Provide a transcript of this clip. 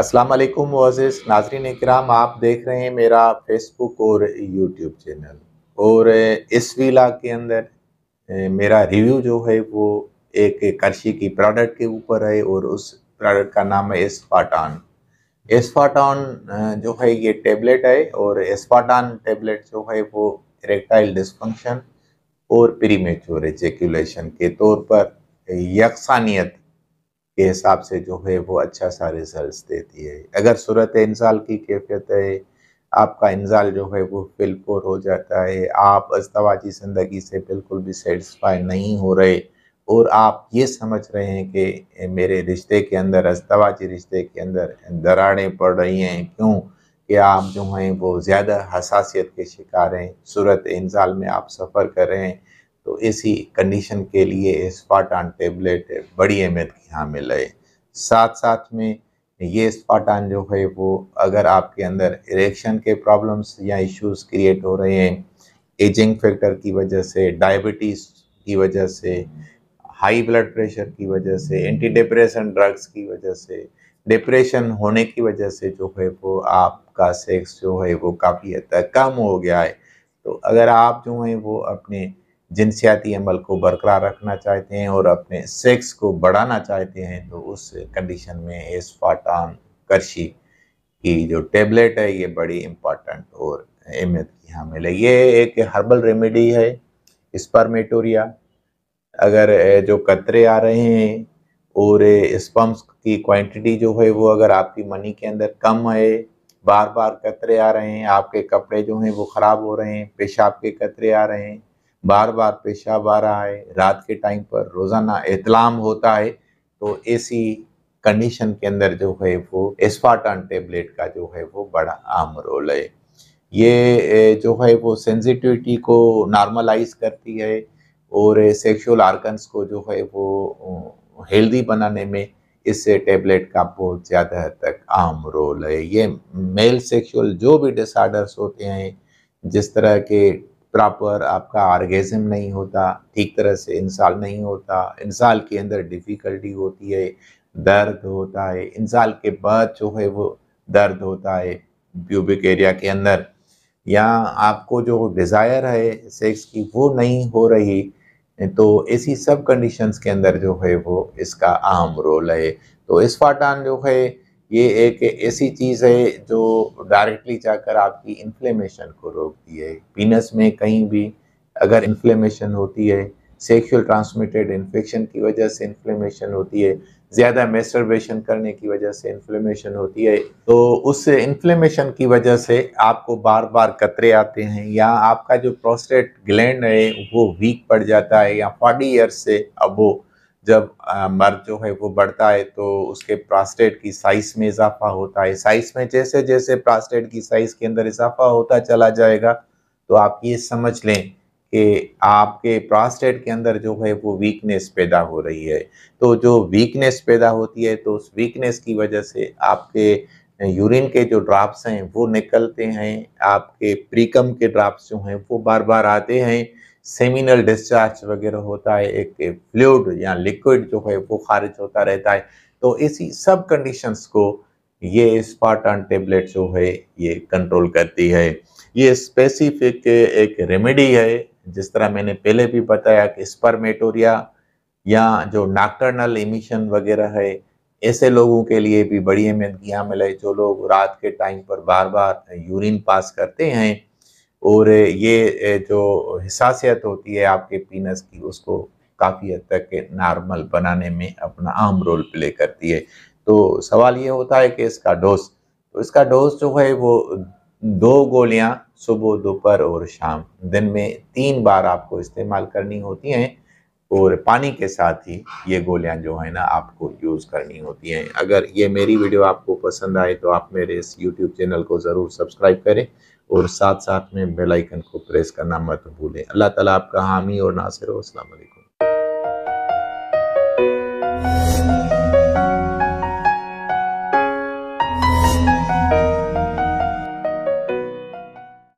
अस्सलाम वालेकुम अजीज़ नाजरीन इकराम आप देख रहे हैं मेरा फेसबुक और यूट्यूब चैनल और इस वीला के अंदर मेरा रिव्यू जो है वो एक करशी की प्रोडक्ट के ऊपर है और उस प्रोडक्ट का नाम है एस्पाटान एस्पाटान जो है ये टेबलेट है और एस्पाटान टेबलेट जो है वो इरेक्टाइल डिस्फंक्शन और प्रीमेच्योर एजेकुलेशन के तौर पर यकसानियत के हिसाब से जो है वो अच्छा सा रिजल्ट देती है अगर सूरत इंसाल की कैफियत है आपका इंजाल जो है वो फिलपुर हो जाता है आप अस्तवाजी ज़िंदगी से बिल्कुल भी सेटिस्फाई नहीं हो रहे और आप ये समझ रहे हैं कि मेरे रिश्ते के अंदर अस्तवाजी रिश्ते के अंदर दराड़ें पड़ रही हैं क्यों कि आप जो हैं वो ज़्यादा हसासियत के शिकार हैं सूरत इंजाल में आप सफ़र कर रहे हैं तो इसी कंडीशन के लिए स्पाटान टेबलेट बड़ी अहमियत की हामिल है साथ साथ में ये स्पाटान जो है वो अगर आपके अंदर इरेक्शन के प्रॉब्लम्स या इश्यूज क्रिएट हो रहे हैं एजिंग फैक्टर की वजह से डायबिटीज़ की वजह से हाई ब्लड प्रेशर की वजह से एंटी डिप्रेशन ड्रग्स की वजह से डिप्रेशन होने की वजह से जो है वो आपका सेक्स जो है वो काफ़ी हद तक कम हो गया है तो अगर आप जो हैं वो अपने जिनसियाती अमल को बरकरार रखना चाहते हैं और अपने सेक्स को बढ़ाना चाहते हैं तो उस कंडीशन में एसफाटान करशी की जो टेबलेट है ये बड़ी इम्पॉर्टेंट और अहमियत की हामिल है ये एक हर्बल रेमेडी है स्पर्मेटोरिया अगर जो कतरे आ रहे हैं और स्पम्स की क्वांटिटी जो है वो अगर आपकी मनी के अंदर कम है बार बार कतरे आ रहे हैं आपके कपड़े जो हैं वो ख़राब हो रहे हैं पेशाब के कतरे आ रहे हैं बार बार पेशाब आ रहा है रात के टाइम पर रोज़ाना एहतलाम होता है तो ऐसी कंडीशन के अंदर जो है वो एस्पार्टन टेबलेट का जो है वो बड़ा आम रोल है ये जो है वो सेंसिटिविटी को नॉर्मलाइज करती है और सेक्सुअल आर्गन्स को जो है वो हेल्दी बनाने में इससे टेबलेट का बहुत ज़्यादा तक आम रोल है ये मेल सेक्सुअल जो भी डिसऑर्डर्स होते हैं जिस तरह के प्रॉपर आपका आर्गेज़म नहीं होता ठीक तरह से इंसाल नहीं होता इंसाल के अंदर डिफ़िकल्टी होती है दर्द होता है इंसाल के बाद जो है वो दर्द होता है प्यूबिक एरिया के अंदर या आपको जो डिज़ायर है सेक्स की वो नहीं हो रही तो ऐसी सब कंडीशंस के अंदर जो है वो इसका अहम रोल है तो इस फाटान जो है ये एक ऐसी चीज़ है जो डायरेक्टली जाकर आपकी इन्फ्लेमेशन को रोकती है पीनस में कहीं भी अगर इन्फ्लेमेशन होती है सेक्सुअल ट्रांसमिटेड इन्फेक्शन की वजह से इन्फ्लेमेशन होती है ज़्यादा मेस्टरबेशन करने की वजह से इन्फ्लेमेशन होती है तो उस इन्फ्लेमेशन की वजह से आपको बार बार कतरे आते हैं या आपका जो प्रोस्टेट ग्लैंड है वो वीक पड़ जाता है या फोर्टी ईयर्स से अब वो जब मर्द जो है वो बढ़ता है तो उसके प्रास्टेट की साइज में इजाफा होता है साइज में जैसे जैसे प्रास्टेट की साइज के अंदर इजाफा होता चला जाएगा तो आप ये समझ लें कि आपके प्रास्टेट के अंदर जो है वो वीकनेस पैदा हो रही है तो जो वीकनेस पैदा होती है तो उस वीकनेस की वजह से आपके यूरिन के जो ड्राप्स हैं वो निकलते हैं आपके प्रीकम के ड्राप्स जो हैं वो बार बार आते हैं सेमिनल डिस्चार्ज वगैरह होता है एक फ्लूड या लिक्विड जो है वो खारिज होता रहता है तो इसी सब कंडीशंस को ये स्पार्टन टेबलेट जो है ये कंट्रोल करती है ये स्पेसिफिक एक रेमेडी है जिस तरह मैंने पहले भी बताया कि स्पर्मेटोरिया या जो नाकर्नल इमिशन वगैरह है ऐसे लोगों के लिए भी बड़ी अहमियत की हामिल है जो लोग रात के टाइम पर बार बार यूरिन पास करते हैं और ये जो हिसासियत होती है आपके पीनस की उसको काफ़ी हद तक नॉर्मल बनाने में अपना अहम रोल प्ले करती है तो सवाल ये होता है कि इसका डोज तो इसका डोज जो है वो दो गोलियां सुबह दोपहर और शाम दिन में तीन बार आपको इस्तेमाल करनी होती हैं और पानी के साथ ही ये गोलियां जो है ना आपको यूज़ करनी होती हैं अगर ये मेरी वीडियो आपको पसंद आए तो आप मेरे इस यूट्यूब चैनल को ज़रूर सब्सक्राइब करें और साथ साथ में बेल आइकन को प्रेस करना मत भूलें अल्लाह ताला आपका हामी और नासिर हो